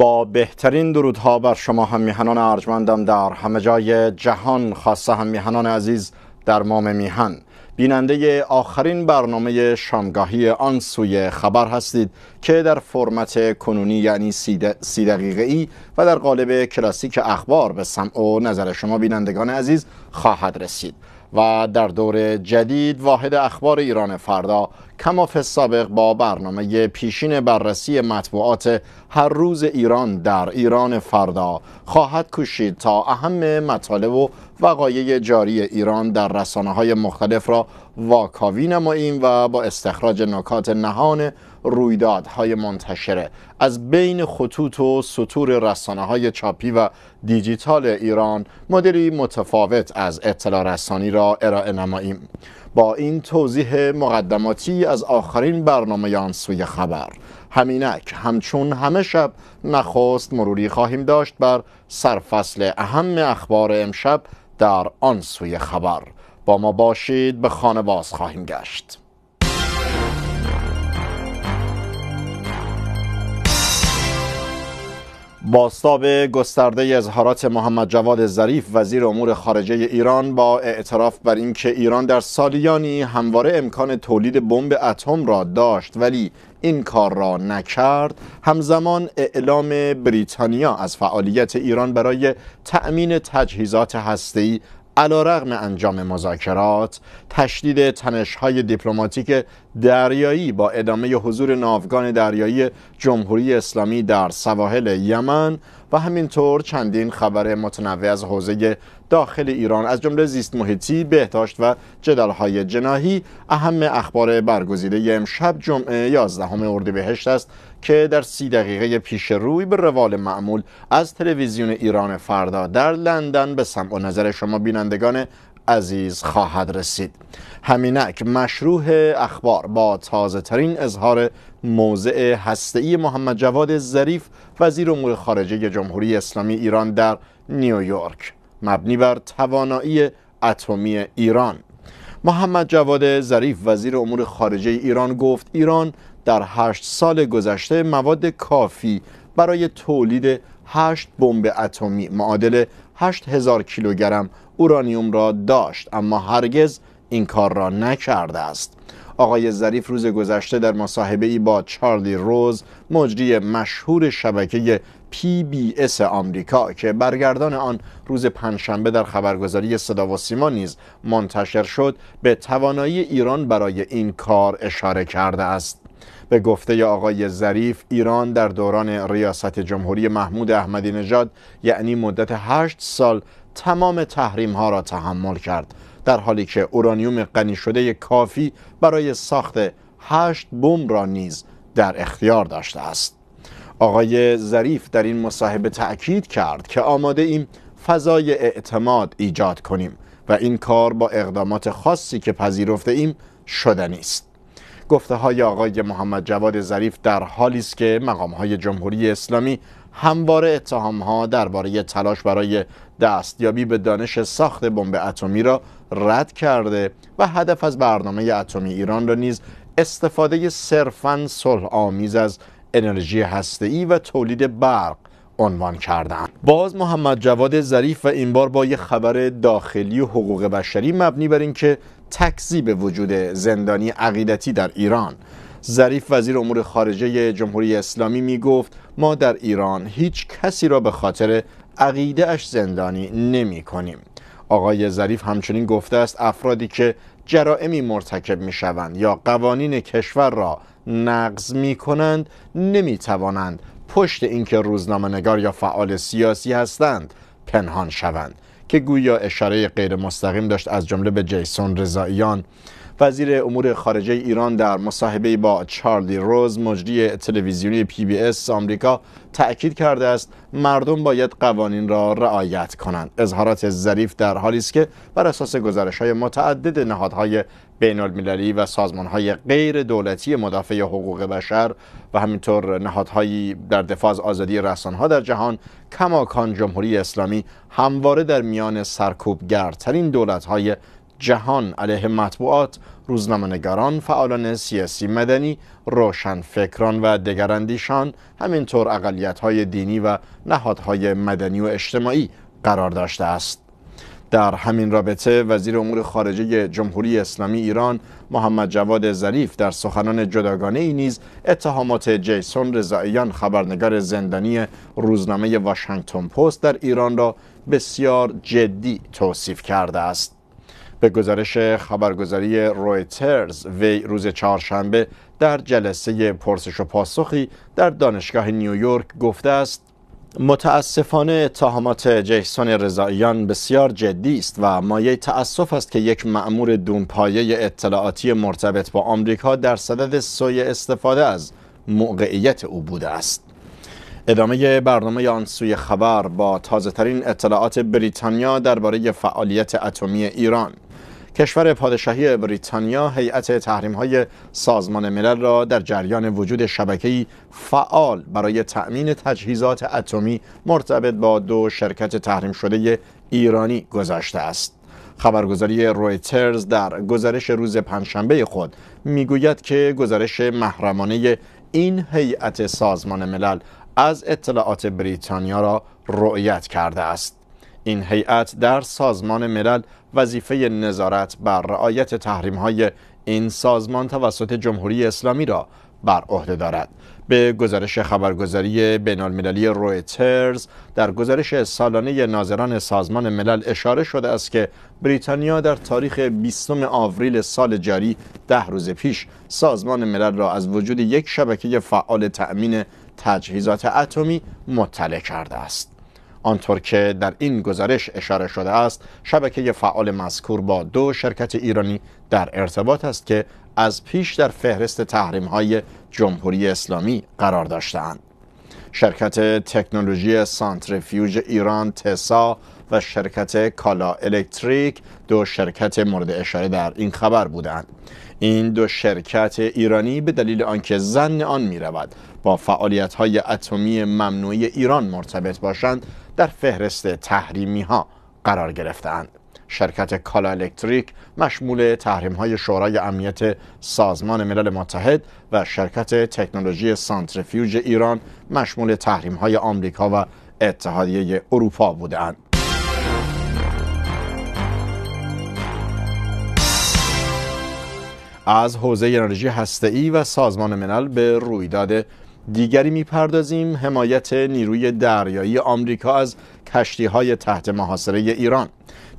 با بهترین درودها بر شما هم میهنان ارجمندم در همه جای جهان خاصه هم میهنان عزیز در مام میهن بیننده آخرین برنامه شامگاهی آن سوی خبر هستید که در فرمت کنونی یعنی سی دقیقه ای و در قالب کلاسیک اخبار به سمع و نظر شما بینندگان عزیز خواهد رسید و در دور جدید واحد اخبار ایران فردا کماف سابق با برنامه پیشین بررسی مطبوعات هر روز ایران در ایران فردا خواهد کشید تا اهم مطالب و وقایع جاری ایران در رسانه های مختلف را واکاوی نماییم و با استخراج نکات نهان رویدادهای منتشره از بین خطوط و سطور رسانه های چاپی و دیجیتال ایران مدلی متفاوت از اطلاع رسانی را ارائه نماییم با این توضیح مقدماتی از آخرین برنامه آن سوی خبر همینک همچون همه شب نخست مروری خواهیم داشت بر سرفصل اهم اخبار امشب در آن سوی خبر با ما باشید به خانه باز خواهیم گشت باستاب گسترده اظهارات محمد جواد ظریف وزیر امور خارجه ایران با اعتراف بر اینکه ایران در سالیانی همواره امکان تولید بمب اتم را داشت ولی این کار را نکرد همزمان اعلام بریتانیا از فعالیت ایران برای تأمین تجهیزات هسته‌ای علیرغم انجام مذاکرات تشدید تنشهای دیپلماتیک دریایی با ادامه حضور ناوگان دریایی جمهوری اسلامی در سواحل یمن و همینطور چندین خبر متنوع از حوزه داخل ایران از جمله زیست محیطی، بهداشت و های جناهی اهم اخبار برگزیده امشب جمعه 11 اردیبهشت است که در سی دقیقه پیش روی به روال معمول از تلویزیون ایران فردا در لندن به سمع و نظر شما بینندگان عزیز خواهد رسید همینک مشروع اخبار با تازه ترین اظهار موضع هسته‌ای محمد جواد ظریف وزیر امور خارجه جمهوری اسلامی ایران در نیویورک مبنی بر توانایی اتمی ایران محمد جواد ظریف وزیر امور خارجه ایران گفت ایران در هشت سال گذشته مواد کافی برای تولید هشت بمب اتمی معادل هزار کیلوگرم اورانیوم را داشت اما هرگز این کار را نکرده است آقای ظریف روز گذشته در مصاحبه ای با چارلی روز مجری مشهور شبکه پی بی اس آمریکا که برگردان آن روز پنجشنبه در خبرگزاری صدا و سیما نیز منتشر شد به توانایی ایران برای این کار اشاره کرده است به گفته آقای ظریف ایران در دوران ریاست جمهوری محمود احمدی نژاد یعنی مدت هشت سال تمام تحریم ها را تحمل کرد در حالی که اورانیوم غنی شده کافی برای ساخت هشت بمب را نیز در اختیار داشته است آقای ظریف در این مصاحبه تأکید کرد که آماده ایم فضای اعتماد ایجاد کنیم و این کار با اقدامات خاصی که پذیرفته ایم شدنی است گفته های آقای محمد جواد ظریف در حالی است که مقام های جمهوری اسلامی همواره اتهام ها درباره تلاش برای دستیابی به دانش ساخت بمب اتمی را رد کرده و هدف از برنامه اتمی ایران را نیز استفاده صرفا صلح آمیز از انرژی ای و تولید برق عنوان کردن باز محمد جواد ظریف و این بار با یه خبر داخلی و حقوق بشری مبنی بر اینکه تکذیب وجود زندانی عقیدتی در ایران ظریف وزیر امور خارجه جمهوری اسلامی می گفت ما در ایران هیچ کسی را به خاطر عقیده اش زندانی نمی کنیم. آقای ظریف همچنین گفته است افرادی که جرائمی مرتکب می شوند یا قوانین کشور را نقض می کنند نمی توانند پشت اینکه روزنامه نگار یا فعال سیاسی هستند پنهان شوند که گویا اشاره غیر مستقیم داشت از جمله به جیسون رضاییان وزیر امور خارجه ایران در مصاحبه با چارلی روز مجری تلویزیونی پی بی اس آمریکا تأکید کرده است مردم باید قوانین را رعایت کنند اظهارات ظریف در حالی است که بر اساس گزارش های متعدد نهادهای بین المللی و سازمان های غیر دولتی مدافع حقوق بشر و همینطور نهادهایی در دفاع از آزادی رسانه در جهان کماکان جمهوری اسلامی همواره در میان سرکوبگرترین دولت های جهان علیه مطبوعات نگاران، فعالان سیاسی مدنی، فکران و دگراندیشان همینطور اقلیت‌های دینی و نهادهای مدنی و اجتماعی قرار داشته است. در همین رابطه وزیر امور خارجه جمهوری اسلامی ایران محمد جواد ظریف در سخنان جداگانه ای نیز اتهامات جیسون رضاییان خبرنگار زندانی روزنامه واشنگتن پست در ایران را بسیار جدی توصیف کرده است به گزارش خبرگزاری رویترز وی روز چهارشنبه در جلسه پرسش و پاسخی در دانشگاه نیویورک گفته است متاسفانه اتهامات جیسون رضاییان بسیار جدی است و مایه تاسف است که یک مأمور دونپایه اطلاعاتی مرتبط با آمریکا در صدد سوی استفاده از موقعیت او بوده است ادامه برنامه آن سوی خبر با تازه ترین اطلاعات بریتانیا درباره فعالیت اتمی ایران کشور پادشاهی بریتانیا هیئت های سازمان ملل را در جریان وجود شبکه‌ای فعال برای تأمین تجهیزات اتمی مرتبط با دو شرکت تحریم شده ایرانی گذاشته است. خبرگزاری رویترز در گزارش روز پنجشنبه خود میگوید که گزارش محرمانه این هیئت سازمان ملل از اطلاعات بریتانیا را رؤیت کرده است. این هیئت در سازمان ملل وظیفه نظارت بر رعایت تحریم های این سازمان توسط جمهوری اسلامی را بر عهده دارد به گزارش خبرگزاری بین رویترز در گزارش سالانه ناظران سازمان ملل اشاره شده است که بریتانیا در تاریخ 20 آوریل سال جاری ده روز پیش سازمان ملل را از وجود یک شبکه فعال تأمین تجهیزات اتمی مطلع کرده است آنطور که در این گزارش اشاره شده است شبکه فعال مذکور با دو شرکت ایرانی در ارتباط است که از پیش در فهرست تحریم های جمهوری اسلامی قرار داشتهاند. شرکت تکنولوژی سانتریفیوژ ایران تسا و شرکت کالا الکتریک دو شرکت مورد اشاره در این خبر بودند این دو شرکت ایرانی به دلیل آنکه زن آن می رود با فعالیت های اتمی ممنوعی ایران مرتبط باشند در فهرست تحریمی ها قرار گرفتند. شرکت کالا الکتریک مشمول تحریم های شورای امنیت سازمان ملل متحد و شرکت تکنولوژی سانترفیوژ ایران مشمول تحریم های آمریکا و اتحادیه اروپا بودند. از حوزه انرژی هسته‌ای و سازمان ملل به رویداد دیگری میپردازیم حمایت نیروی دریایی آمریکا از کشتی های تحت محاصره ایران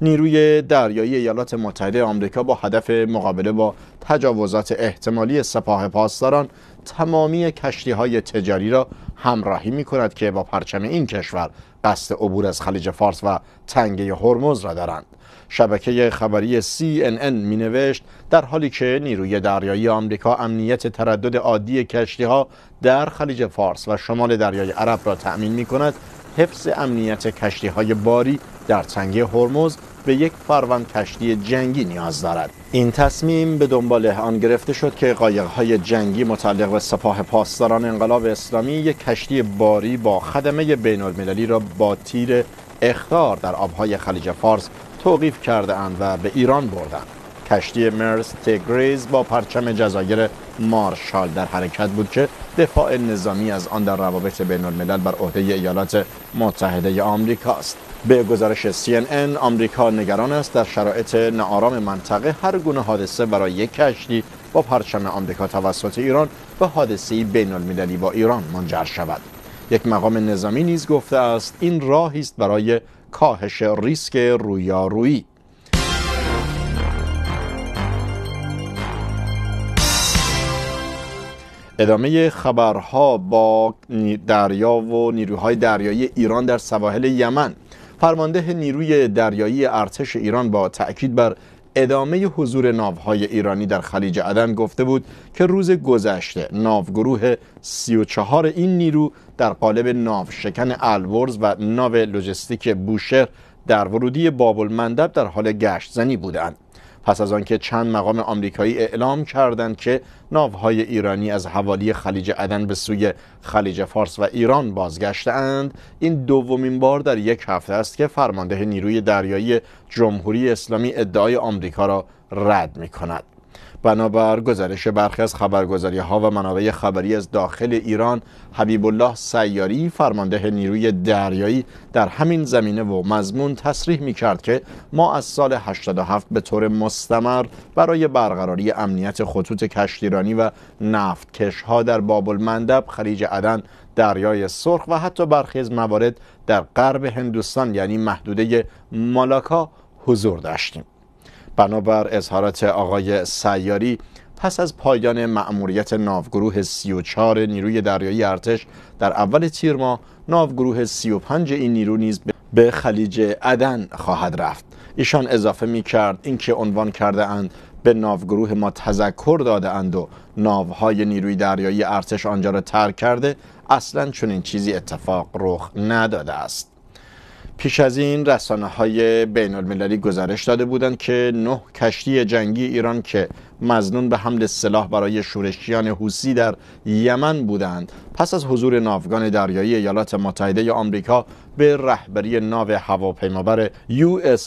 نیروی دریایی ایالات متحده آمریکا با هدف مقابله با تجاوزات احتمالی سپاه پاسداران تمامی کشتی های تجاری را همراهی می کند که با پرچم این کشور قصد عبور از خلیج فارس و تنگه هرمز را دارند شبکه خبری CNN می در حالی که نیروی دریایی آمریکا امنیت تردد عادی کشتی ها در خلیج فارس و شمال دریای عرب را تأمین می کند حفظ امنیت کشتی های باری در تنگه هرمز به یک فروند کشتی جنگی نیاز دارد این تصمیم به دنبال آن گرفته شد که قایق‌های جنگی متعلق به سپاه پاسداران انقلاب اسلامی یک کشتی باری با خدمه بین‌المللی را با تیر اخطار در آبهای خلیج فارس توقیف کرده اند و به ایران بردند کشتی مرز تگریز با پرچم جزایر مارشال در حرکت بود که دفاع نظامی از آن در روابط بین الملل بر عهده ایالات متحده آمریکا است. به گزارش CNN آمریکا نگران است در شرایط ناآرام منطقه هر گونه حادثه برای یک کشتی با پرچم آمریکا توسط ایران به حادثه بین المللی با ایران منجر شود. یک مقام نظامی نیز گفته است این راهی است برای کاهش ریسک رویارویی ادامه خبرها با دریا و نیروهای دریایی ایران در سواحل یمن فرمانده نیروی دریایی ارتش ایران با تأکید بر ادامه حضور ناوهای ایرانی در خلیج عدن گفته بود که روز گذشته ناوگروه 34 این نیرو در قالب ناو شکن الورز و ناو لوجستیک بوشهر در ورودی باب المندب در حال گشت زنی بودند پس از آنکه چند مقام آمریکایی اعلام کردند که ناوهای ایرانی از حوالی خلیج عدن به سوی خلیج فارس و ایران بازگشتند این دومین بار در یک هفته است که فرمانده نیروی دریایی جمهوری اسلامی ادعای آمریکا را رد می کند بنابر گزارش برخی از خبرگزاری ها و منابع خبری از داخل ایران حبیب الله سیاری فرمانده نیروی دریایی در همین زمینه و مضمون تصریح می کرد که ما از سال 87 به طور مستمر برای برقراری امنیت خطوط کشتیرانی و نفت در باب المندب خلیج عدن دریای سرخ و حتی برخی از موارد در غرب هندوستان یعنی محدوده مالاکا حضور داشتیم بنابر اظهارات آقای سیاری پس از پایان مأموریت ناوگروه 34 نیروی دریایی ارتش در اول تیر ماه ناوگروه 35 این نیرو نیز به خلیج عدن خواهد رفت ایشان اضافه می کرد اینکه عنوان کرده اند به ناوگروه ما تذکر داده اند و ناوهای نیروی دریایی ارتش آنجا را ترک کرده اصلا این چیزی اتفاق رخ نداده است پیش از این رسانه های بین المللی گزارش داده بودند که نه کشتی جنگی ایران که مزنون به حمل سلاح برای شورشیان حوثی در یمن بودند پس از حضور ناوگان دریایی ایالات متحده آمریکا به رهبری ناو هواپیمابر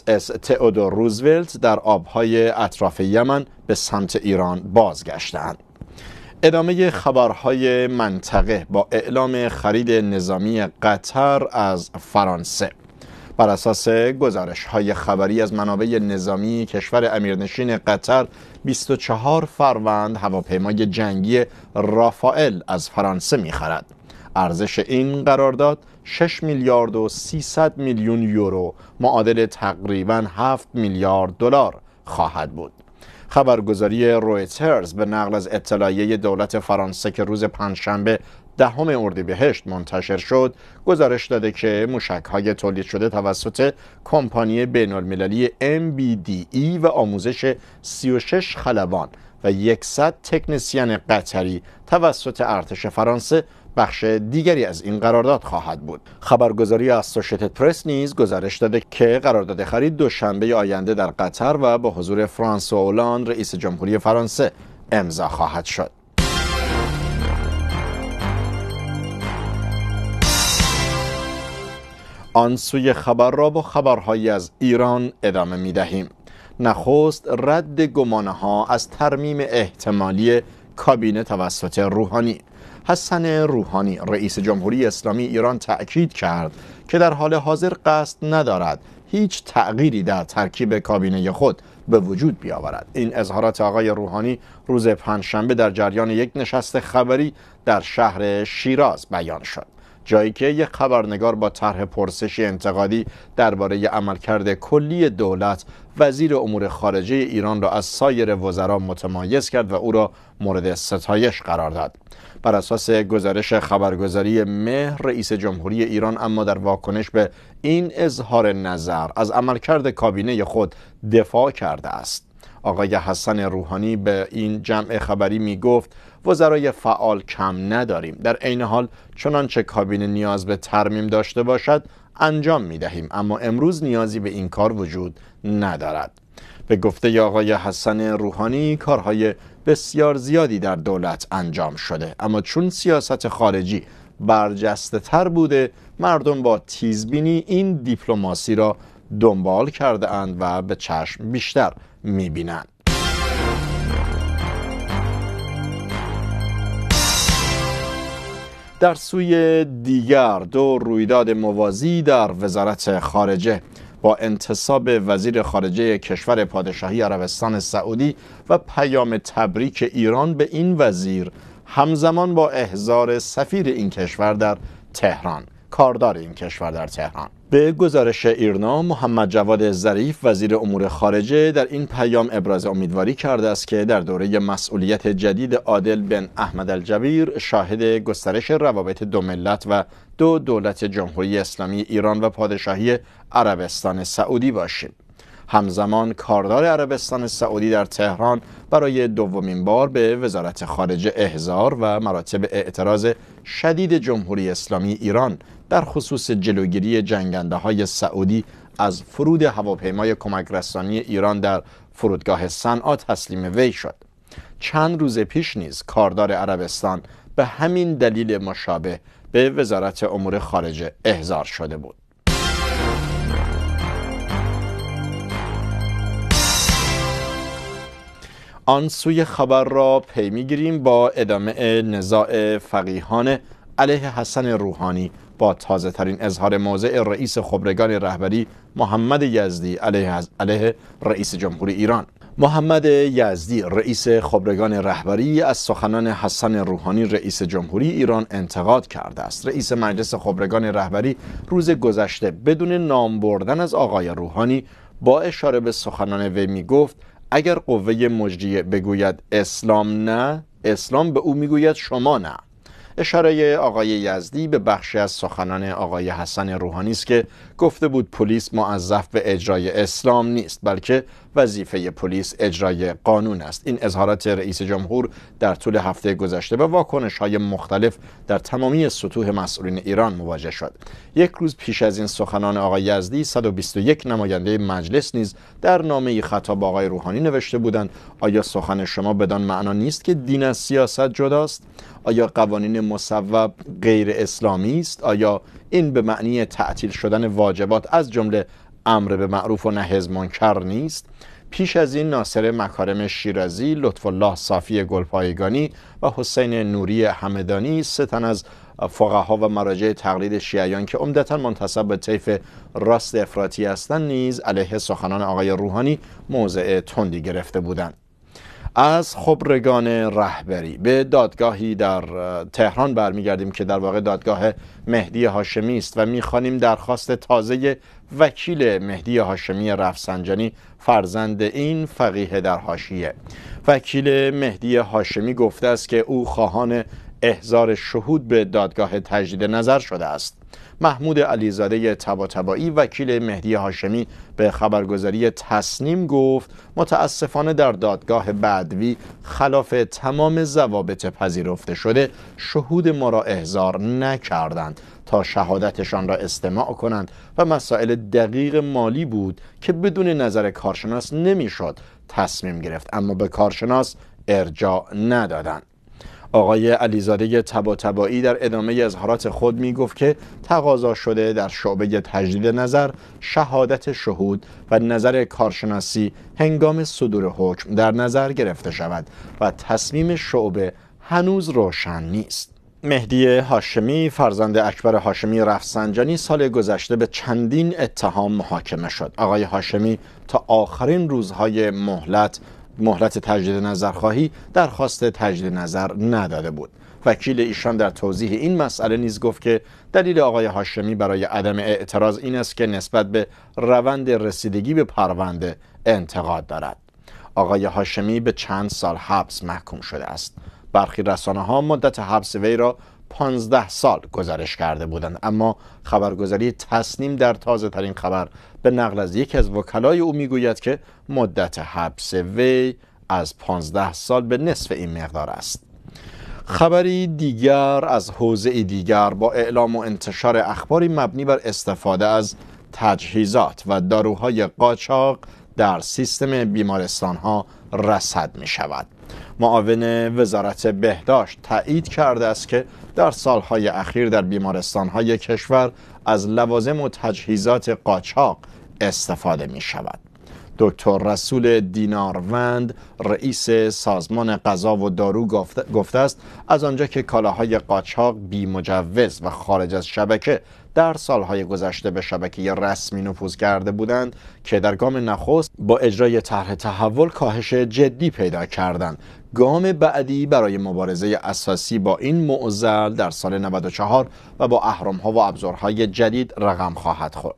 اس تئودور روزولت در آبهای اطراف یمن به سمت ایران بازگشتند ادامه خبرهای منطقه با اعلام خرید نظامی قطر از فرانسه بر اساس گزارش های خبری از منابع نظامی کشور امیرنشین قطر 24 فروند هواپیمای جنگی رافائل از فرانسه میخرد ارزش این قرارداد 6 میلیارد و 300 میلیون یورو معادل تقریبا 7 میلیارد دلار خواهد بود خبرگزاری رویترز به نقل از اطلاعیه دولت فرانسه که روز پنجشنبه دهم اردیبهشت منتشر شد گزارش داده که موشک های تولید شده توسط کمپانی بین المللی MBDE و آموزش 36 خلبان و 100 تکنسین قطری توسط ارتش فرانسه بخش دیگری از این قرارداد خواهد بود خبرگزاری اسوشیتد پرس نیز گزارش داده که قرارداد خرید دوشنبه آینده در قطر و با حضور فرانسوا اولاند رئیس جمهوری فرانسه امضا خواهد شد آن سوی خبر را با خبرهایی از ایران ادامه می دهیم نخست رد گمانه ها از ترمیم احتمالی کابینه توسط روحانی حسن روحانی رئیس جمهوری اسلامی ایران تأکید کرد که در حال حاضر قصد ندارد هیچ تغییری در ترکیب کابینه خود به وجود بیاورد این اظهارات آقای روحانی روز پنجشنبه در جریان یک نشست خبری در شهر شیراز بیان شد جایی که یک خبرنگار با طرح پرسش انتقادی درباره عملکرد کلی دولت وزیر امور خارجه ایران را از سایر وزرا متمایز کرد و او را مورد ستایش قرار داد بر اساس گزارش خبرگزاری مهر رئیس جمهوری ایران اما در واکنش به این اظهار نظر از عملکرد کابینه خود دفاع کرده است آقای حسن روحانی به این جمع خبری می گفت وزرای فعال کم نداریم در عین حال چنانچه کابینه نیاز به ترمیم داشته باشد انجام می دهیم اما امروز نیازی به این کار وجود ندارد به گفته آقای حسن روحانی کارهای بسیار زیادی در دولت انجام شده اما چون سیاست خارجی برجسته تر بوده مردم با تیزبینی این دیپلماسی را دنبال کرده اند و به چشم بیشتر می بینند در سوی دیگر دو رویداد موازی در وزارت خارجه با انتصاب وزیر خارجه کشور پادشاهی عربستان سعودی و پیام تبریک ایران به این وزیر همزمان با احضار سفیر این کشور در تهران کاردار این کشور در تهران به گزارش ایرنا محمد جواد ظریف وزیر امور خارجه در این پیام ابراز امیدواری کرده است که در دوره مسئولیت جدید عادل بن احمد الجبیر شاهد گسترش روابط دو ملت و دو دولت جمهوری اسلامی ایران و پادشاهی عربستان سعودی باشیم همزمان کاردار عربستان سعودی در تهران برای دومین بار به وزارت خارجه احضار و مراتب اعتراض شدید جمهوری اسلامی ایران در خصوص جلوگیری جنگنده های سعودی از فرود هواپیمای کمک رسانی ایران در فرودگاه صنعا تسلیم وی شد چند روز پیش نیز کاردار عربستان به همین دلیل مشابه به وزارت امور خارجه احضار شده بود آن سوی خبر را پی میگیریم با ادامه نزاع فقیهان علیه حسن روحانی با تازه ترین اظهار موضع رئیس خبرگان رهبری محمد یزدی علیه, علیه رئیس جمهوری ایران محمد یزدی رئیس خبرگان رهبری از سخنان حسن روحانی رئیس جمهوری ایران انتقاد کرده است رئیس مجلس خبرگان رهبری روز گذشته بدون نام بردن از آقای روحانی با اشاره به سخنان وی می گفت اگر قوه مجریه بگوید اسلام نه اسلام به او میگوید شما نه اشاره آقای یزدی به بخشی از سخنان آقای حسن روحانی است که گفته بود پلیس موظف به اجرای اسلام نیست بلکه وظیفه پلیس اجرای قانون است این اظهارات رئیس جمهور در طول هفته گذشته و واکنش های مختلف در تمامی سطوح مسئولین ایران مواجه شد یک روز پیش از این سخنان آقای یزدی 121 نماینده مجلس نیز در نامه خطاب آقای روحانی نوشته بودند آیا سخن شما بدان معنا نیست که دین از سیاست جداست آیا قوانین مصوب غیر اسلامی است آیا این به معنی تعطیل شدن واجبات از جمله امر به معروف و نهی از منکر نیست پیش از این ناصر مکارم شیرازی، لطف الله صافی گلپایگانی و حسین نوری همدانی سه تن از فقها و مراجع تقلید شیعیان که عمدتا منتصب به طیف راست افراطی هستند نیز علیه سخنان آقای روحانی موضع تندی گرفته بودند از خبرگان رهبری به دادگاهی در تهران برمیگردیم که در واقع دادگاه مهدی هاشمی است و میخوانیم درخواست تازه وکیل مهدی هاشمی رفسنجانی فرزند این فقیه در حاشیه وکیل مهدی هاشمی گفته است که او خواهان احضار شهود به دادگاه تجدید نظر شده است محمود علیزاده تباتبایی وکیل مهدی هاشمی به خبرگزاری تصنیم گفت متاسفانه در دادگاه بدوی خلاف تمام ضوابط پذیرفته شده شهود ما را احضار نکردند تا شهادتشان را استماع کنند و مسائل دقیق مالی بود که بدون نظر کارشناس نمیشد تصمیم گرفت اما به کارشناس ارجاع ندادند آقای علیزاده تباتبایی در ادامه اظهارات خود می گفت که تقاضا شده در شعبه تجدید نظر شهادت شهود و نظر کارشناسی هنگام صدور حکم در نظر گرفته شود و تصمیم شعبه هنوز روشن نیست. مهدی هاشمی فرزند اکبر هاشمی رفسنجانی سال گذشته به چندین اتهام محاکمه شد آقای هاشمی تا آخرین روزهای مهلت مهلت تجدید نظر خواهی درخواست تجدید نظر نداده بود وکیل ایشان در توضیح این مسئله نیز گفت که دلیل آقای هاشمی برای عدم اعتراض این است که نسبت به روند رسیدگی به پرونده انتقاد دارد آقای هاشمی به چند سال حبس محکوم شده است برخی رسانه ها مدت حبس وی را پانزده سال گزارش کرده بودند اما خبرگزاری تصنیم در تازه ترین خبر به نقل از یکی از وکلای او میگوید که مدت حبس وی از 15 سال به نصف این مقدار است خبری دیگر از حوزه دیگر با اعلام و انتشار اخباری مبنی بر استفاده از تجهیزات و داروهای قاچاق در سیستم بیمارستان ها رسد می شود معاون وزارت بهداشت تایید کرده است که در سالهای اخیر در بیمارستانهای کشور از لوازم و تجهیزات قاچاق استفاده می شود. دکتر رسول دیناروند رئیس سازمان غذا و دارو گفته است از آنجا که کالاهای قاچاق بی مجوز و خارج از شبکه در سالهای گذشته به شبکه رسمی نفوذ کرده بودند که در گام نخست با اجرای طرح تحول کاهش جدی پیدا کردند گام بعدی برای مبارزه اساسی با این معضل در سال 94 و با احرام ها و ابزارهای جدید رقم خواهد خورد.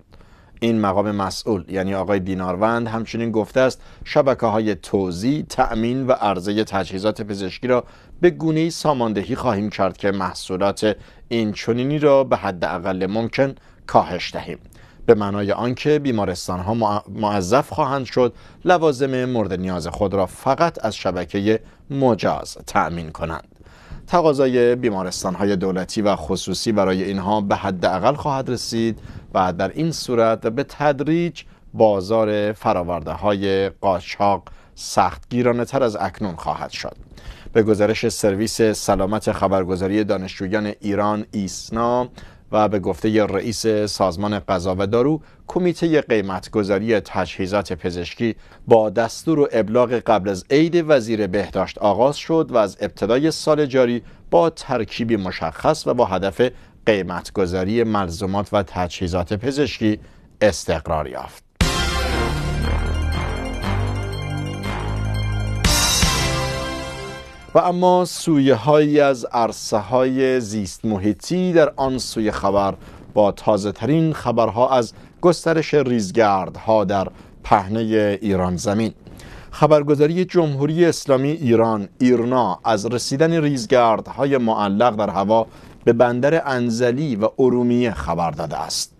این مقام مسئول یعنی آقای دیناروند همچنین گفته است شبکه های توزیع، تأمین و عرضه تجهیزات پزشکی را به گونه ساماندهی خواهیم کرد که محصولات این چنینی را به حد اقل ممکن کاهش دهیم. به معنای آنکه بیمارستان ها معذف خواهند شد لوازم مورد نیاز خود را فقط از شبکه مجاز تأمین کنند تقاضای بیمارستان های دولتی و خصوصی برای اینها به حداقل خواهد رسید و در این صورت به تدریج بازار فراورده های قاچاق سختگیرانه تر از اکنون خواهد شد به گزارش سرویس سلامت خبرگزاری دانشجویان ایران ایسنا و به گفته رئیس سازمان غذا و دارو کمیته قیمتگذاری تجهیزات پزشکی با دستور و ابلاغ قبل از عید وزیر بهداشت آغاز شد و از ابتدای سال جاری با ترکیبی مشخص و با هدف قیمتگذاری ملزومات و تجهیزات پزشکی استقرار یافت و اما سویه از عرصه های زیست محیطی در آن سوی خبر با تازه ترین خبرها از گسترش ریزگردها در پهنه ایران زمین خبرگزاری جمهوری اسلامی ایران ایرنا از رسیدن ریزگردهای معلق در هوا به بندر انزلی و ارومیه خبر داده است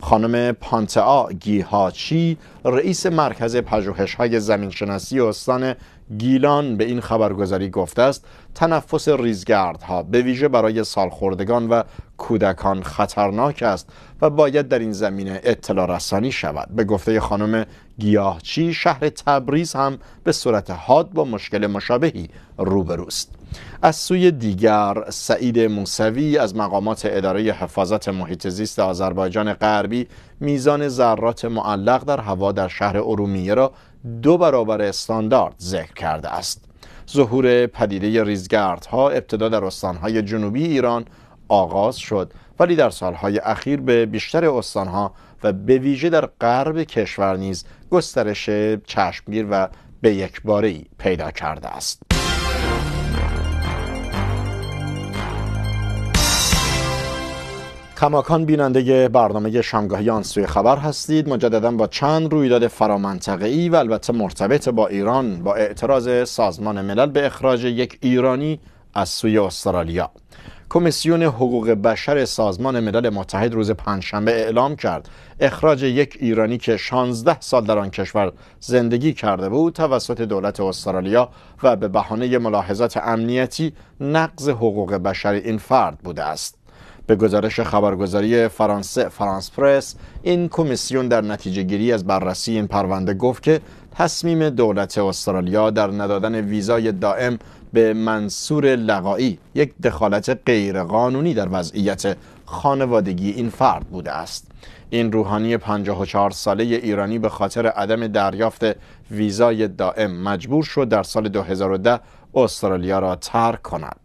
خانم پانتعا گیهاچی رئیس مرکز پژوهش‌های زمینشناسی استان گیلان به این خبرگزاری گفته است تنفس ریزگردها به ویژه برای سالخوردگان و کودکان خطرناک است و باید در این زمینه اطلاع رسانی شود به گفته خانم گیاهچی شهر تبریز هم به صورت حاد با مشکل مشابهی روبروست از سوی دیگر سعید موسوی از مقامات اداره حفاظت محیط زیست آذربایجان غربی میزان ذرات معلق در هوا در شهر ارومیه را دو برابر استاندارد ذکر کرده است ظهور پدیده ریزگردها ابتدا در استانهای جنوبی ایران آغاز شد ولی در سالهای اخیر به بیشتر استانها و به ویژه در غرب کشور نیز گسترش چشمگیر و به یک باری پیدا کرده است کماکان بیننده برنامه شامگاهی سوی خبر هستید مجددا با چند رویداد ای و البته مرتبط با ایران با اعتراض سازمان ملل به اخراج یک ایرانی از سوی استرالیا کمیسیون حقوق بشر سازمان ملل متحد روز پنجشنبه اعلام کرد اخراج یک ایرانی که 16 سال در آن کشور زندگی کرده بود توسط دولت استرالیا و به بهانه ملاحظات امنیتی نقض حقوق بشر این فرد بوده است به گزارش خبرگزاری فرانسه فرانس پرس این کمیسیون در نتیجه گیری از بررسی این پرونده گفت که تصمیم دولت استرالیا در ندادن ویزای دائم به منصور لقایی یک دخالت غیرقانونی در وضعیت خانوادگی این فرد بوده است این روحانی 54 ساله ایرانی به خاطر عدم دریافت ویزای دائم مجبور شد در سال 2010 استرالیا را ترک کند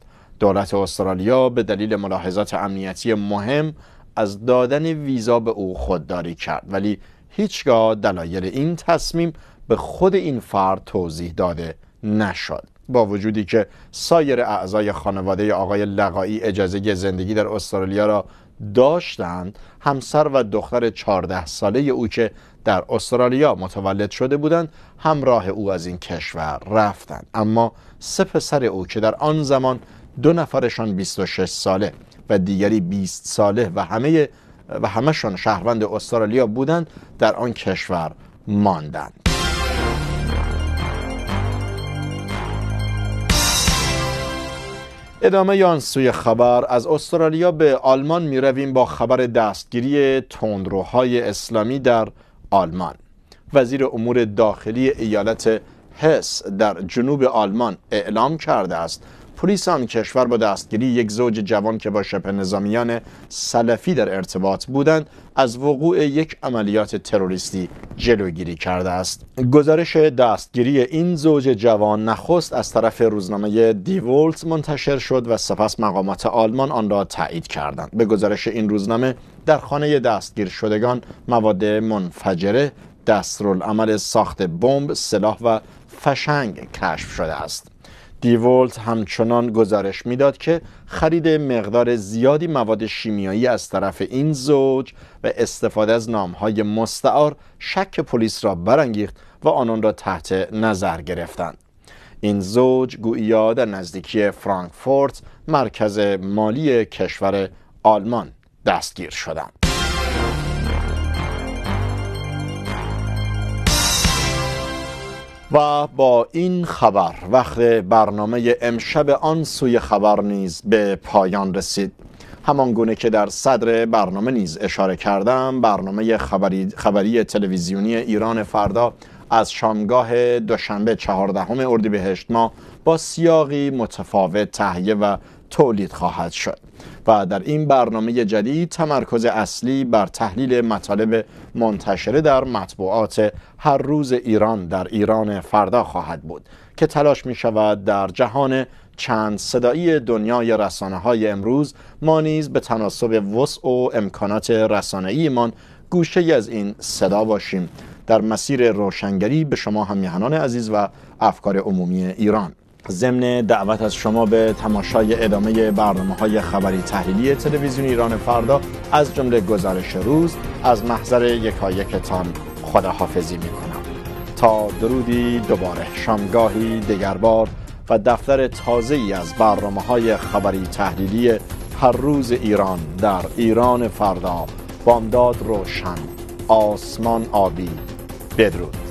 دولت استرالیا به دلیل ملاحظات امنیتی مهم از دادن ویزا به او خودداری کرد ولی هیچگاه دلایل این تصمیم به خود این فرد توضیح داده نشد با وجودی که سایر اعضای خانواده آقای لقایی اجازه زندگی در استرالیا را داشتند همسر و دختر 14 ساله او که در استرالیا متولد شده بودند همراه او از این کشور رفتند اما سه پسر او که در آن زمان دو نفرشان 26 ساله و دیگری 20 ساله و همه و همشان شهروند استرالیا بودند در آن کشور ماندند ادامه آن سوی خبر از استرالیا به آلمان می رویم با خبر دستگیری تندروهای اسلامی در آلمان وزیر امور داخلی ایالت هس در جنوب آلمان اعلام کرده است پلیس آن کشور با دستگیری یک زوج جوان که با شبه نظامیان سلفی در ارتباط بودند از وقوع یک عملیات تروریستی جلوگیری کرده است گزارش دستگیری این زوج جوان نخست از طرف روزنامه دیولت منتشر شد و سپس مقامات آلمان آن را تایید کردند به گزارش این روزنامه در خانه دستگیر شدگان مواد منفجره دستورالعمل ساخت بمب سلاح و فشنگ کشف شده است دیولت همچنان گزارش میداد که خرید مقدار زیادی مواد شیمیایی از طرف این زوج و استفاده از نامهای مستعار شک پلیس را برانگیخت و آنان را تحت نظر گرفتند این زوج گویا در نزدیکی فرانکفورت مرکز مالی کشور آلمان دستگیر شدند و با این خبر وقت برنامه امشب آن سوی خبر نیز به پایان رسید همان گونه که در صدر برنامه نیز اشاره کردم برنامه خبری, خبری تلویزیونی ایران فردا از شامگاه دوشنبه چهاردهم اردیبهشت ما با سیاقی متفاوت تهیه و تولید خواهد شد و در این برنامه جدید تمرکز اصلی بر تحلیل مطالب منتشره در مطبوعات هر روز ایران در ایران فردا خواهد بود که تلاش می شود در جهان چند صدایی دنیای رسانه های امروز ما نیز به تناسب وسع و امکانات رسانه ایمان گوشه از این صدا باشیم در مسیر روشنگری به شما همیهنان عزیز و افکار عمومی ایران ضمن دعوت از شما به تماشای ادامه برنامه های خبری تحلیلی تلویزیون ایران فردا از جمله گزارش روز از محضر یکایکتان خداحافظی می کنم تا درودی دوباره شامگاهی دگربار و دفتر تازه ای از برنامه های خبری تحلیلی هر روز ایران در ایران فردا بامداد روشن آسمان آبی بدرود